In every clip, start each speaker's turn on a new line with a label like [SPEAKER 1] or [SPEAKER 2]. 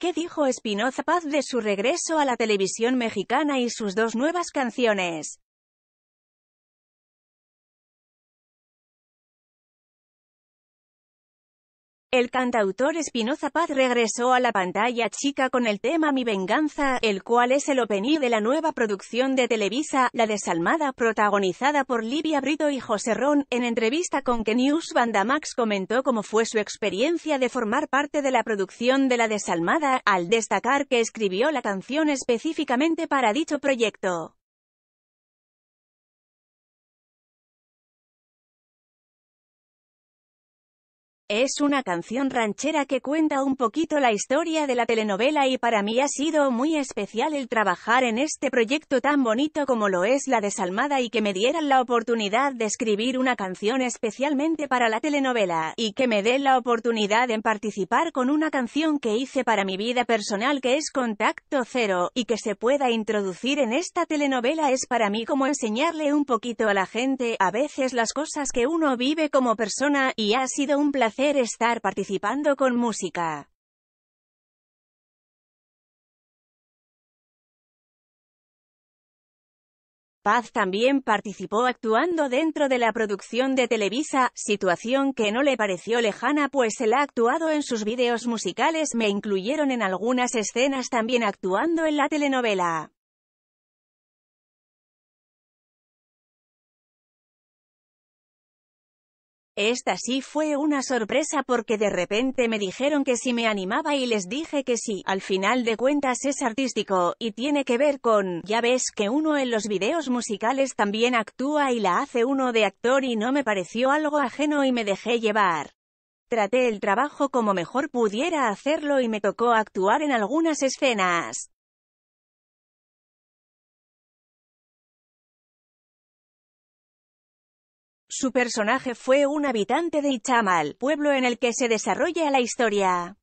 [SPEAKER 1] ¿Qué dijo Espinoza Paz de su regreso a la televisión mexicana y sus dos nuevas
[SPEAKER 2] canciones?
[SPEAKER 3] El cantautor Espinoza Paz regresó a la pantalla chica con el tema Mi Venganza, el cual es el opening de la nueva producción de Televisa, La Desalmada, protagonizada por Livia Brito y José Ron. En entrevista con Que News Bandamax comentó cómo fue su experiencia de formar parte de la producción de La Desalmada, al destacar que escribió la canción específicamente para dicho proyecto. Es una canción ranchera que cuenta un poquito la historia de la telenovela y para mí ha sido muy especial el trabajar en este proyecto tan bonito como lo es La Desalmada y que me dieran la oportunidad de escribir una canción especialmente para la telenovela, y que me den la oportunidad en participar con una canción que hice para mi vida personal que es Contacto Cero, y que se pueda introducir en esta telenovela es para mí como enseñarle un poquito a la gente, a veces las cosas que uno vive como persona, y ha sido un placer estar participando con música. Paz también participó actuando dentro de la producción de Televisa, situación que no le pareció lejana pues él ha actuado en sus videos musicales me incluyeron en algunas escenas también actuando en la telenovela. Esta sí fue una sorpresa porque de repente me dijeron que si me animaba y les dije que sí, al final de cuentas es artístico, y tiene que ver con, ya ves que uno en los videos musicales también actúa y la hace uno de actor y no me pareció algo ajeno y me dejé llevar. Traté el trabajo como mejor pudiera hacerlo y me tocó actuar
[SPEAKER 2] en algunas escenas. Su personaje fue un habitante
[SPEAKER 3] de Ichamal, pueblo en el que se desarrolla la historia.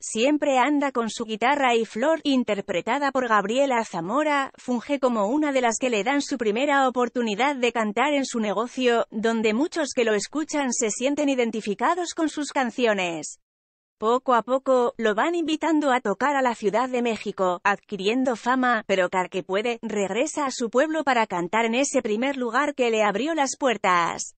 [SPEAKER 3] Siempre anda con su guitarra y flor, interpretada por Gabriela Zamora, funge como una de las que le dan su primera oportunidad de cantar en su negocio, donde muchos que lo escuchan se sienten identificados con sus canciones. Poco a poco, lo van invitando a tocar a la Ciudad de México, adquiriendo fama, pero car que puede, regresa a su pueblo para cantar en ese primer lugar que le abrió las puertas.